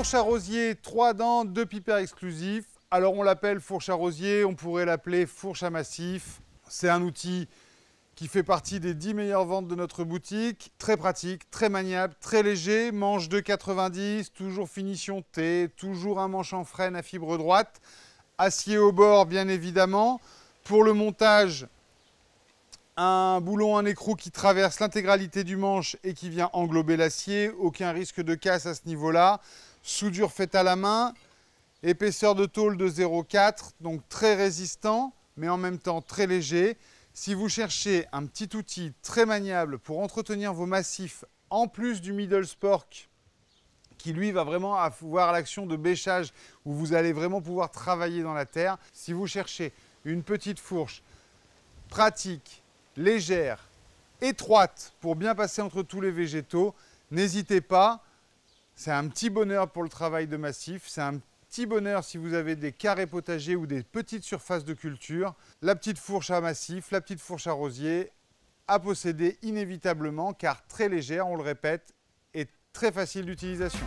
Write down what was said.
Fourche à rosier, trois dents, deux pipères exclusifs. Alors on l'appelle fourche à rosier, on pourrait l'appeler fourche à massif. C'est un outil qui fait partie des 10 meilleures ventes de notre boutique. Très pratique, très maniable, très léger, manche de 90, toujours finition T, toujours un manche en freine à fibre droite, acier au bord bien évidemment. Pour le montage, un boulon, un écrou qui traverse l'intégralité du manche et qui vient englober l'acier. Aucun risque de casse à ce niveau-là soudure faite à la main, épaisseur de tôle de 0,4, donc très résistant, mais en même temps très léger. Si vous cherchez un petit outil très maniable pour entretenir vos massifs, en plus du middle spork, qui lui va vraiment avoir l'action de bêchage, où vous allez vraiment pouvoir travailler dans la terre, si vous cherchez une petite fourche pratique, légère, étroite pour bien passer entre tous les végétaux, n'hésitez pas. C'est un petit bonheur pour le travail de massif. C'est un petit bonheur si vous avez des carrés potagers ou des petites surfaces de culture. La petite fourche à massif, la petite fourche à rosier à posséder inévitablement car très légère, on le répète, et très facile d'utilisation.